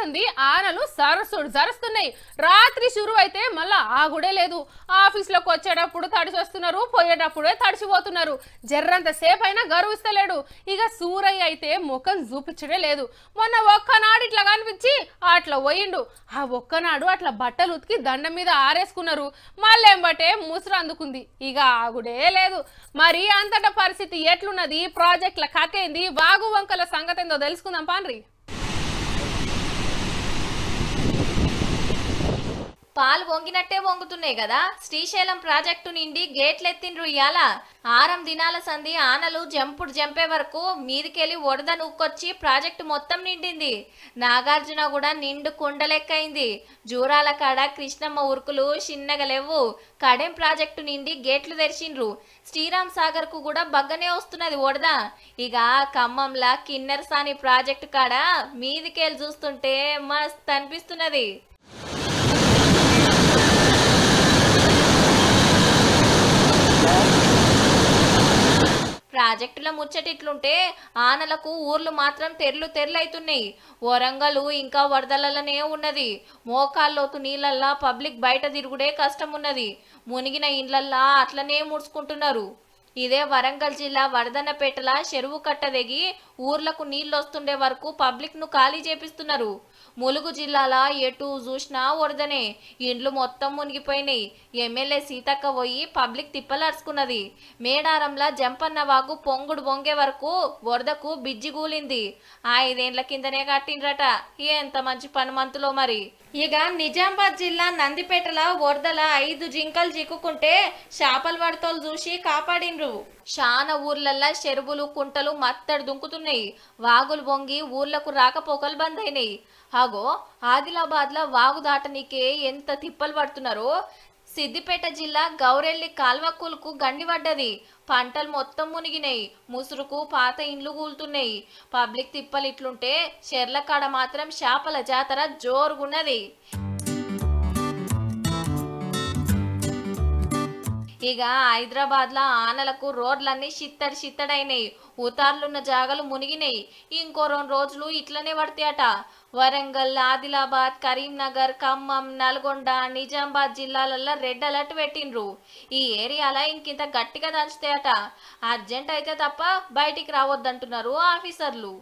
చేసింది ఆనలు సరస్సుడు జరుస్తున్నాయి రాత్రి షురు అయితే మళ్ళా ఆగుడే లేదు ఆఫీస్లోకి వచ్చేటప్పుడు తడిచి వస్తున్నారు పోయేటప్పుడే తడిచిపోతున్నారు జర్రంత సేపు అయినా గర్విస్తలేడు ఇక సూరయ్య అయితే ముఖం చూపించడే లేదు మొన్న ఒక్కనాడు ఇట్లా కనిపించి అట్లా పోయిండు ఆ ఒక్కనాడు అట్లా బట్టలు ఉతికి దండం మీద ఆరేసుకున్నారు మళ్ళేంబటే ముసురు అందుకుంది ఇక ఆగుడే లేదు మరి అంతట పరిస్థితి ఎట్లున్నది ప్రాజెక్టుల కథ ఏంది వాగు వంకల సంగతి ఏందో తెలుసుకుందాం పాన్రీ పాలు వంగినట్టే వంగుతున్నాయి కదా శ్రీశైలం ప్రాజెక్టు నిండి గేట్లెత్తిండ్రు ఇయాల ఆరం దినాల సంధి ఆనలు జంపుడు జంపే వరకు మీదికెళ్ళి వడద నూక్కొచ్చి ప్రాజెక్టు మొత్తం నిండింది నాగార్జున కూడా నిండు కుండలెక్కైంది జూరాల కాడ కృష్ణమ్మ ఉరుకులు చిన్నగలేవు కడెం ప్రాజెక్టు నిండి గేట్లు తెరిచిండ్రు శ్రీరామ్ సాగర్కు కూడా బగ్గనే వస్తున్నది వడద ఇక ఖమ్మంలా కిన్నెరసాని ప్రాజెక్టు కాడ మీదికెళ్ళి చూస్తుంటే మస్త్ అనిపిస్తున్నది ప్రాజెక్టుల ముచ్చటిట్లుంటే ఆనలకు ఊర్లు మాత్రం తెర్లు తెర్లైతున్నాయి వరంగలు ఇంకా వరదలనే ఉన్నది మోకాల్లోతు నీళ్ళల్లా పబ్లిక్ బయట తిరుగుడే కష్టం ఉన్నది మునిగిన ఇండ్లల్లా అట్లనే ముడుచుకుంటున్నారు ఇదే వరంగల్ జిల్లా వరదన్నపేటల చెరువు కట్ట దిగి ఊర్లకు నీళ్లొస్తుండే వరకు పబ్లిక్ను ఖాళీ చేపిస్తున్నారు ములుగు జిల్లాల ఎటు చూసినా వరదనే ఇండ్లు మొత్తం మునిగిపోయినాయి ఎమ్మెల్యే సీతక్క పోయి పబ్లిక్ తిప్పలాడుచుకున్నది మేడారంలా జంపన్న వాగు పొంగుడు బొంగే వరకు వరదకు బిజ్జిగూలింది ఐదేండ్ల కిందనే కట్టిండ్రట ఎంత మంచి పనుమంతులో మరి ఇక నిజామాబాద్ జిల్లా నందిపేటలో వరదల ఐదు జింకలు చిక్కుకుంటే చేపల వడతలు చూసి కాపాడిండ్రు చాలా ఊర్లల్లా చెరువులు కుంటలు మత్తడి దుంకుతున్నాయి వాగులు వొంగి ఊర్లకు రాకపోకలు బంద్ అయినాయి ఆగో ఆదిలాబాద్లో వాగు దాటనికే ఎంత తిప్పలు పడుతున్నారో సిద్దిపేట జిల్లా గౌరెల్లి కాల్వకూలుకు గండిపడ్డది పంటలు మొత్తం మునిగినాయి ముసురుకు పాత ఇండ్లు కూలుతున్నాయి పబ్లిక్ తిప్పలిట్లుంటే కాడ మాత్రం చేపల జాతర జోరుగున్నది ఇక హైదరాబాద్లో ఆనలకు రోడ్లన్నీ చిత్తడి షిత్తడైనాయి ఉతార్లున్న జాగలు మునిగినాయి ఇంకో రెండు రోజులు ఇట్లనే పడతాయట వరంగల్ ఆదిలాబాద్ కరీంనగర్ ఖమ్మం నల్గొండ నిజామాబాద్ జిల్లాలలో రెడ్ అలర్ట్ పెట్టిండ్రు ఈ ఏరియాలో ఇంకింత గట్టిగా దంచుతాయట అర్జెంట్ అయితే తప్ప బయటికి రావద్దంటున్నారు ఆఫీసర్లు